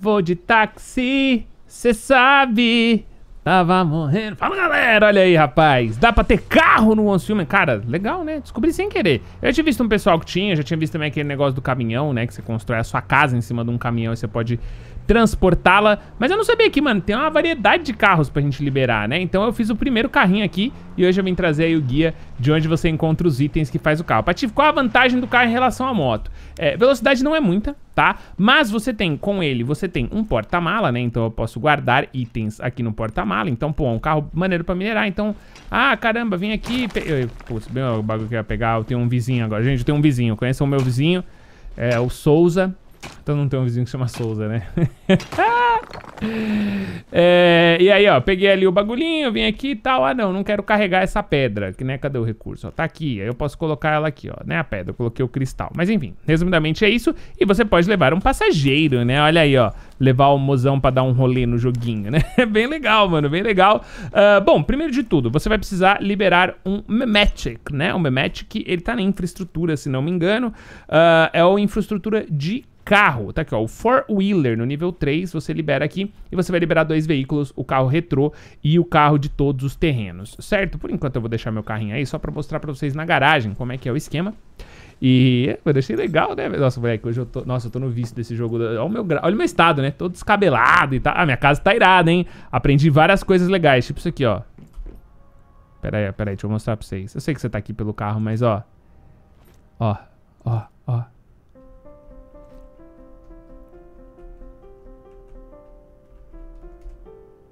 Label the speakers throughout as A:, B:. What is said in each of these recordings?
A: Vou de táxi, cê sabe. Tava morrendo. Fala, galera, olha aí, rapaz. Dá pra ter carro no One Filme? Cara, legal, né? Descobri sem querer. Eu tinha visto um pessoal que tinha, já tinha visto também aquele negócio do caminhão, né? Que você constrói a sua casa em cima de um caminhão e você pode transportá-la. Mas eu não sabia que, mano, tem uma variedade de carros pra gente liberar, né? Então eu fiz o primeiro carrinho aqui e hoje eu vim trazer aí o guia de onde você encontra os itens que faz o carro. Patife, qual a vantagem do carro em relação à moto? É, velocidade não é muita, tá? Mas você tem, com ele, você tem um porta-mala, né? Então eu posso guardar itens aqui no porta-mala. Então, pô, é um carro maneiro pra minerar. Então, ah, caramba, vim aqui... Pe... Putz, bem o bagulho que eu ia pegar. Eu tenho um vizinho agora. Gente, eu tenho um vizinho. Conheçam o meu vizinho, é o Souza. Então não tem um vizinho que chama Souza, né? é, e aí, ó, peguei ali o bagulhinho, vim aqui e tal. Ah, não, não quero carregar essa pedra, que né, cadê o recurso? Ó, tá aqui, aí eu posso colocar ela aqui, ó, né, a pedra, eu coloquei o cristal. Mas enfim, resumidamente é isso. E você pode levar um passageiro, né, olha aí, ó, levar o mozão pra dar um rolê no joguinho, né? É bem legal, mano, bem legal. Uh, bom, primeiro de tudo, você vai precisar liberar um Memetic, né? O Memetic, ele tá na infraestrutura, se não me engano, uh, é o infraestrutura de carro. Tá aqui, ó, o four-wheeler no nível 3, você libera aqui e você vai liberar dois veículos, o carro retrô e o carro de todos os terrenos, certo? Por enquanto eu vou deixar meu carrinho aí só pra mostrar pra vocês na garagem como é que é o esquema. E eu deixei legal, né? Nossa, moleque, hoje eu tô, nossa, eu tô no vício desse jogo. Olha o meu, olha o meu estado, né? Todo descabelado e tal. Ah, minha casa tá irada, hein? Aprendi várias coisas legais, tipo isso aqui, ó. Pera aí, pera aí, deixa eu mostrar pra vocês. Eu sei que você tá aqui pelo carro, mas ó. Ó, ó, ó.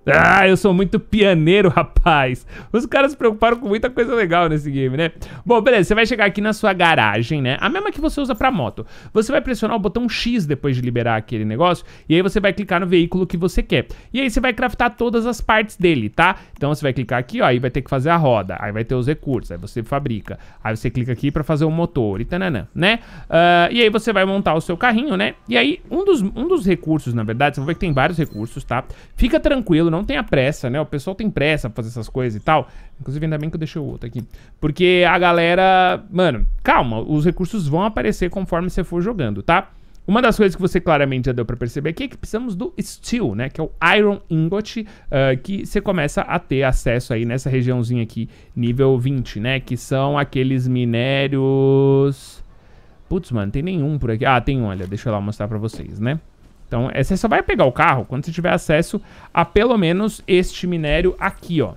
A: Ah, eu sou muito pianeiro, rapaz. Os caras se preocuparam com muita coisa legal nesse game, né? Bom, beleza, você vai chegar aqui na sua garagem, né? A mesma que você usa pra moto. Você vai pressionar o botão X depois de liberar aquele negócio, e aí você vai clicar no veículo que você quer. E aí você vai craftar todas as partes dele, tá? Então você vai clicar aqui, ó, aí vai ter que fazer a roda, aí vai ter os recursos, aí você fabrica. Aí você clica aqui pra fazer o motor e tananã, né? Uh, e aí você vai montar o seu carrinho, né? E aí um dos, um dos recursos, na verdade, você vai ver que tem vários recursos, tá? Fica tranquilo, não não tenha pressa, né? O pessoal tem pressa pra fazer essas coisas e tal. Inclusive, ainda bem que eu deixei o outro aqui. Porque a galera. Mano, calma, os recursos vão aparecer conforme você for jogando, tá? Uma das coisas que você claramente já deu para perceber aqui é que precisamos do steel, né? Que é o iron ingot, uh, que você começa a ter acesso aí nessa regiãozinha aqui, nível 20, né? Que são aqueles minérios... Putz, mano, tem nenhum por aqui. Ah, tem um, olha, deixa eu lá mostrar para vocês, né? Então, é, você só vai pegar o carro quando você tiver acesso a pelo menos este minério aqui, ó.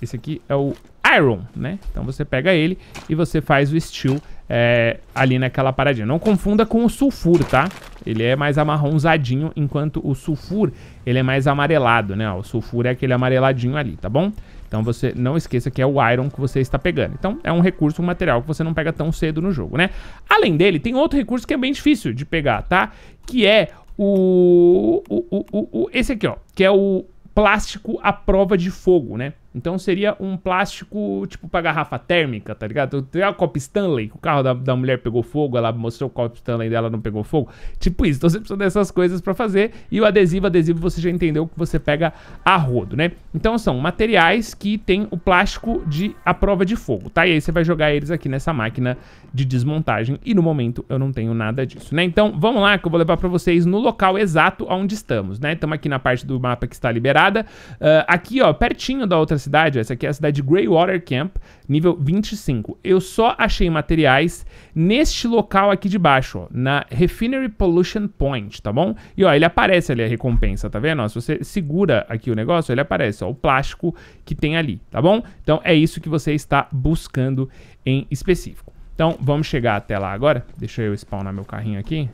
A: Esse aqui é o iron, né? Então você pega ele e você faz o steel é, ali naquela paradinha. Não confunda com o sulfur, tá? Ele é mais amarronzadinho, enquanto o sulfur, ele é mais amarelado, né? O sulfur é aquele amareladinho ali, tá bom? Então você não esqueça que é o iron que você está pegando. Então é um recurso, um material que você não pega tão cedo no jogo, né? Além dele, tem outro recurso que é bem difícil de pegar, tá? Que é o, o, o, o, esse aqui, ó, que é o plástico à prova de fogo, né? Então seria um plástico tipo pra garrafa térmica, tá ligado? Tem a Cop Stanley, o carro da, da mulher pegou fogo, ela mostrou o Cop Stanley dela não pegou fogo. Tipo isso, então você precisa dessas coisas para fazer. E o adesivo, adesivo você já entendeu que você pega a rodo, né? Então são materiais que tem o plástico de a prova de fogo, tá? E aí você vai jogar eles aqui nessa máquina de desmontagem. E no momento eu não tenho nada disso, né? Então vamos lá que eu vou levar pra vocês no local exato onde estamos, né? Estamos aqui na parte do mapa que está liberada. Uh, aqui, ó, pertinho da outra cidade, essa aqui é a cidade de Greywater Camp, nível 25. Eu só achei materiais neste local aqui de baixo, ó, na Refinery Pollution Point, tá bom? E ó, ele aparece ali a recompensa, tá vendo? Ó, se você segura aqui o negócio, ele aparece, ó, o plástico que tem ali, tá bom? Então é isso que você está buscando em específico. Então vamos chegar até lá agora. Deixa eu spawnar meu carrinho aqui.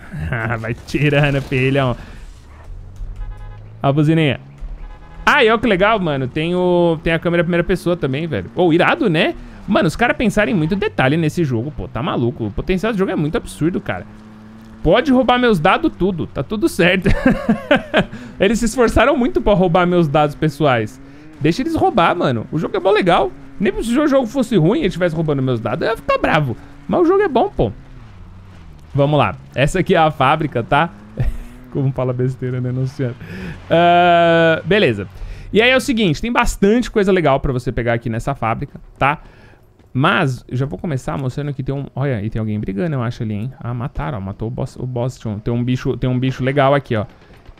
A: Vai tirando, filhão. A buzininha. Ah, e olha que legal, mano. Tem, o, tem a câmera primeira pessoa também, velho. Ou oh, irado, né? Mano, os caras pensarem muito detalhe nesse jogo, pô. Tá maluco. O potencial do jogo é muito absurdo, cara. Pode roubar meus dados tudo. Tá tudo certo. eles se esforçaram muito pra roubar meus dados pessoais. Deixa eles roubar, mano. O jogo é bom legal. Nem se o jogo fosse ruim e ele estivesse roubando meus dados, eu ia ficar bravo. Mas o jogo é bom, pô. Vamos lá. Essa aqui é a fábrica, tá? Como fala besteira, né, Luciano? Uh, beleza. E aí é o seguinte, tem bastante coisa legal pra você pegar aqui nessa fábrica, tá? Mas, eu já vou começar mostrando que tem um... Olha, e tem alguém brigando, eu acho, ali, hein? Ah, mataram, ó, matou o boss, o boss Tem um bicho, tem um bicho legal aqui, ó.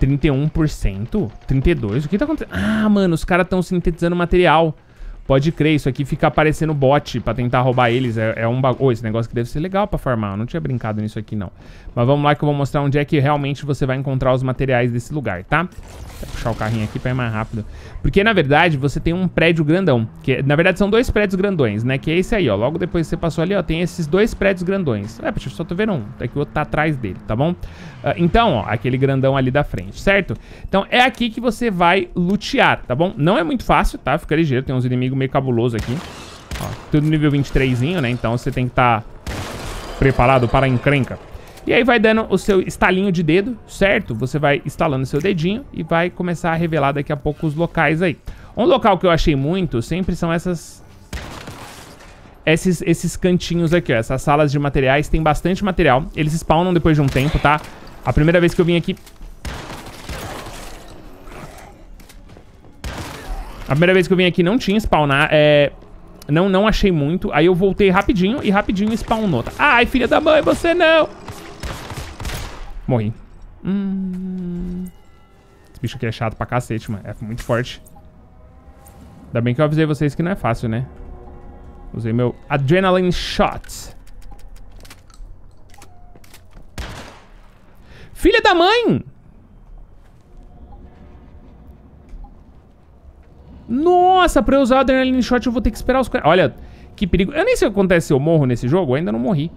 A: 31%? 32%? O que tá acontecendo? Ah, mano, os caras estão sintetizando material. Pode crer, isso aqui fica aparecendo bot pra tentar roubar eles. É, é um bagulho. esse negócio que deve ser legal pra farmar. Eu não tinha brincado nisso aqui, não. Mas vamos lá que eu vou mostrar onde é que realmente você vai encontrar os materiais desse lugar, tá? Vou puxar o carrinho aqui pra ir mais rápido. Porque, na verdade, você tem um prédio grandão. Que, é, na verdade, são dois prédios grandões, né? Que é esse aí, ó. Logo depois que você passou ali, ó, tem esses dois prédios grandões. É, puxa, só tô vendo um. É tá que o outro tá atrás dele, tá bom? Uh, então, ó, aquele grandão ali da frente, certo? Então, é aqui que você vai lutear, tá bom? Não é muito fácil, tá? Fica ligeiro, tem uns inimigos meio cabuloso aqui. Ó, tudo nível 23zinho, né? Então você tem que estar tá preparado para a encrenca. E aí vai dando o seu estalinho de dedo, certo? Você vai instalando seu dedinho e vai começar a revelar daqui a pouco os locais aí. Um local que eu achei muito sempre são essas... Esses, esses cantinhos aqui, ó. Essas salas de materiais. Tem bastante material. Eles spawnam depois de um tempo, tá? A primeira vez que eu vim aqui, A primeira vez que eu vim aqui não tinha spawnar, é... Não, não achei muito. Aí eu voltei rapidinho e rapidinho spawnou. Tá? Ai, filha da mãe, você não! Morri. Hum... Esse bicho aqui é chato pra cacete, mano. É muito forte. Ainda bem que eu avisei vocês que não é fácil, né? Usei meu Adrenaline Shot. Filha da mãe! Nossa, pra eu usar o Adrenaline Shot eu vou ter que esperar os caras. Olha, que perigo. Eu nem sei o que acontece se eu morro nesse jogo, eu ainda não morri.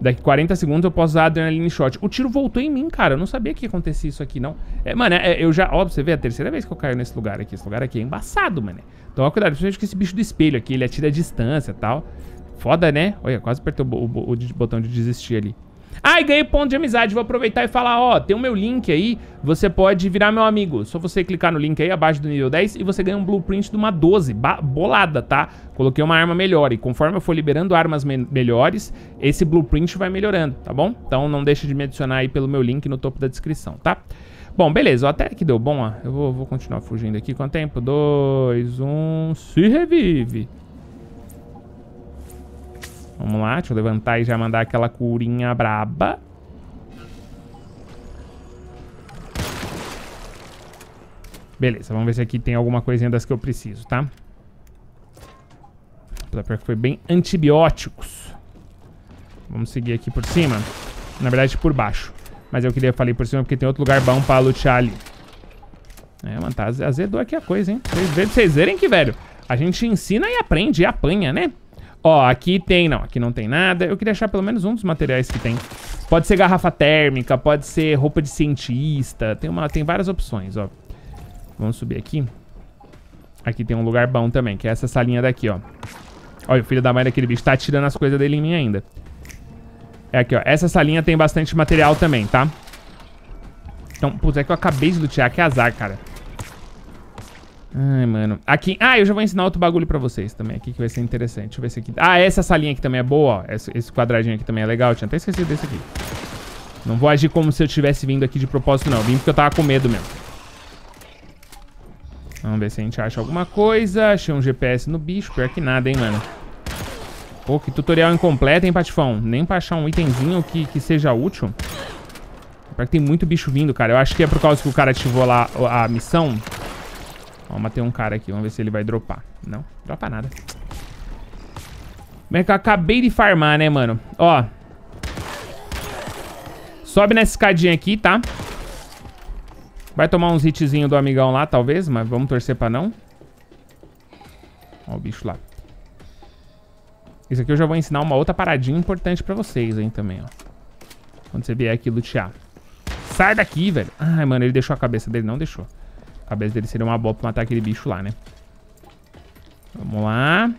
A: Daqui 40 segundos eu posso usar o Adrenaline Shot. O tiro voltou em mim, cara. Eu não sabia que acontecia isso aqui, não. É, mano, é, é eu já... Ó, você vê é a terceira vez que eu caio nesse lugar aqui. Esse lugar aqui é embaçado, mano. ó, cuidado, principalmente com esse bicho do espelho aqui. Ele atira a distância e tal. Foda, né? Olha, quase apertou o, o, o botão de desistir ali. Ai, ganhei ponto de amizade. Vou aproveitar e falar, ó, tem o meu link aí. Você pode virar meu amigo. É só você clicar no link aí abaixo do nível 10 e você ganha um blueprint de uma 12, bolada, tá? Coloquei uma arma melhor e conforme eu for liberando armas me melhores, esse blueprint vai melhorando, tá bom? Então não deixa de me adicionar aí pelo meu link no topo da descrição, tá? Bom, beleza, o até que deu bom, ó. Eu vou, vou continuar fugindo aqui. Quanto tempo? Dois, um, se revive. Vamos lá, deixa eu levantar e já mandar aquela curinha braba. Beleza, vamos ver se aqui tem alguma coisinha das que eu preciso, tá? Pior que foi bem antibióticos. Vamos seguir aqui por cima. Na verdade, por baixo. Mas eu queria falei por cima porque tem outro lugar bom pra lutear ali. É, mano, tá azedou aqui a coisa, hein? Vocês verem que, velho, a gente ensina e aprende e apanha, né? Ó, aqui tem... Não, aqui não tem nada. Eu queria achar pelo menos um dos materiais que tem. Pode ser garrafa térmica, pode ser roupa de cientista. Tem, uma, tem várias opções, ó. Vamos subir aqui. Aqui tem um lugar bom também, que é essa salinha daqui, ó. Olha, o filho da mãe daquele bicho tá atirando as coisas dele em mim ainda. É aqui, ó. Essa salinha tem bastante material também, tá? Então, putz, é que eu acabei de lutear, que azar, cara. Ai, mano. Aqui. Ah, eu já vou ensinar outro bagulho pra vocês também aqui que vai ser interessante. Deixa eu ver se aqui. Tá. Ah, essa salinha aqui também é boa, ó. Esse, esse quadradinho aqui também é legal. Eu tinha até esquecido desse aqui. Não vou agir como se eu tivesse vindo aqui de propósito, não. Eu vim porque eu tava com medo mesmo. Vamos ver se a gente acha alguma coisa. Achei um GPS no bicho. Pior que nada, hein, mano. Pô, que tutorial incompleto, hein, Patifão? Nem pra achar um itemzinho que, que seja útil. Pior que tem muito bicho vindo, cara. Eu acho que é por causa que o cara ativou lá a missão. Ó, matei um cara aqui. Vamos ver se ele vai dropar. Não, dropa nada. Como é que eu acabei de farmar, né, mano? Ó. Sobe nessa escadinha aqui, tá? Vai tomar uns hitzinhos do amigão lá, talvez, mas vamos torcer pra não. Ó o bicho lá. Isso aqui eu já vou ensinar uma outra paradinha importante pra vocês, hein, também, ó. Quando você vier aqui lutear. Sai daqui, velho. Ai, mano, ele deixou a cabeça dele. Não deixou. A cabeça dele seria uma boa pra matar aquele bicho lá, né? Vamos lá.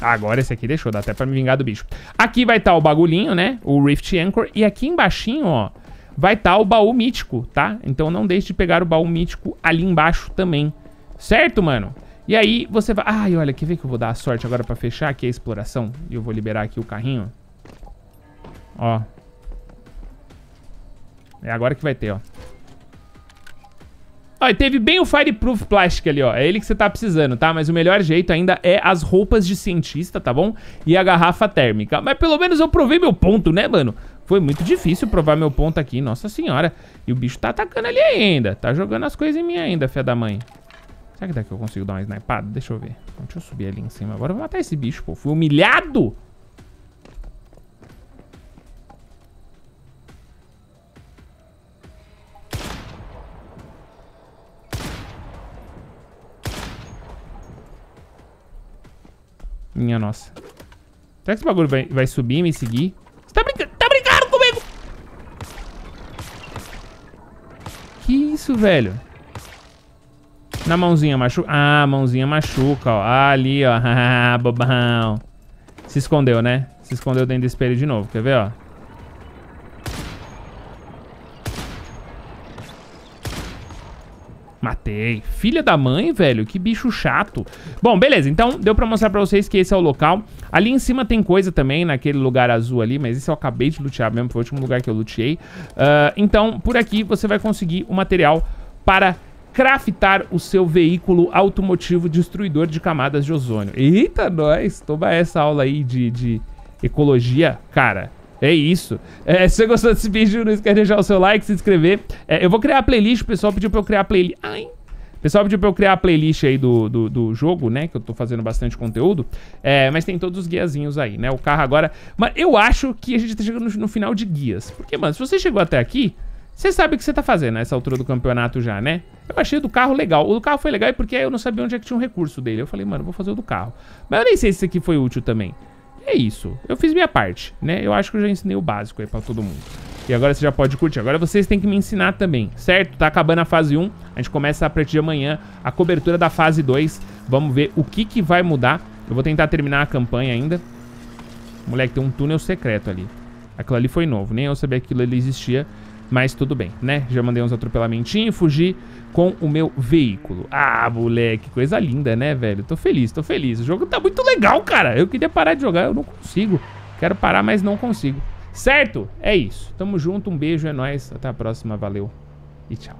A: Agora esse aqui deixou, dá até pra me vingar do bicho. Aqui vai estar tá o bagulhinho, né? O Rift Anchor. E aqui embaixinho, ó, vai estar tá o baú mítico, tá? Então não deixe de pegar o baú mítico ali embaixo também. Certo, mano? E aí você vai... Ai, olha, quer ver que eu vou dar a sorte agora pra fechar aqui a exploração? E eu vou liberar aqui o carrinho. Ó, é agora que vai ter, ó. Ó, e teve bem o Fireproof Plastic ali, ó. É ele que você tá precisando, tá? Mas o melhor jeito ainda é as roupas de cientista, tá bom? E a garrafa térmica. Mas pelo menos eu provei meu ponto, né, mano? Foi muito difícil provar meu ponto aqui, nossa senhora. E o bicho tá atacando ali ainda. Tá jogando as coisas em mim ainda, fé da mãe. Será que daqui eu consigo dar uma snipada? Deixa eu ver. Deixa eu subir ali em cima. Agora eu vou matar esse bicho, pô. Fui humilhado! Minha nossa. Será que esse bagulho vai, vai subir e me seguir? Você tá brincando? Tá brincando comigo? Que isso, velho? Na mãozinha machuca. Ah, a mãozinha machuca, ó. Ah, ali, ó. Ah, bobão. Se escondeu, né? Se escondeu dentro do espelho de novo. Quer ver, ó? Matei. Filha da mãe, velho. Que bicho chato. Bom, beleza. Então, deu pra mostrar pra vocês que esse é o local. Ali em cima tem coisa também, naquele lugar azul ali. Mas esse eu acabei de lutear mesmo. Foi o último lugar que eu luteei. Uh, então, por aqui você vai conseguir o material para craftar o seu veículo automotivo destruidor de camadas de ozônio. Eita, nós! Toma essa aula aí de, de ecologia, cara. É isso. É, se você gostou desse vídeo, não esquece de deixar o seu like, se inscrever. É, eu vou criar a playlist, o pessoal pediu pra eu criar a playlist. Ai. O pessoal pediu pra eu criar a playlist aí do, do, do, jogo, né? Que eu tô fazendo bastante conteúdo. É, mas tem todos os guiazinhos aí, né? O carro agora... Mas eu acho que a gente tá chegando no, no final de guias. Porque, mano, se você chegou até aqui... Você sabe o que você tá fazendo nessa altura do campeonato já, né? Eu achei o do carro legal. O do carro foi legal é porque eu não sabia onde é que tinha um recurso dele. Eu falei, mano, vou fazer o do carro. Mas eu nem sei se isso aqui foi útil também é isso. Eu fiz minha parte, né? Eu acho que eu já ensinei o básico aí pra todo mundo. E agora você já pode curtir. Agora vocês têm que me ensinar também, certo? Tá acabando a fase 1. A gente começa a partir de amanhã a cobertura da fase 2. Vamos ver o que, que vai mudar. Eu vou tentar terminar a campanha ainda. Moleque, tem um túnel secreto ali. Aquilo ali foi novo. Nem eu sabia que aquilo ali existia. Mas tudo bem, né? Já mandei uns e fugi com o meu veículo. Ah, moleque, coisa linda, né, velho? Tô feliz, tô feliz. O jogo tá muito legal, cara. Eu queria parar de jogar, eu não consigo. Quero parar, mas não consigo. Certo? É isso. Tamo junto, um beijo, é nóis. Até a próxima, valeu e tchau.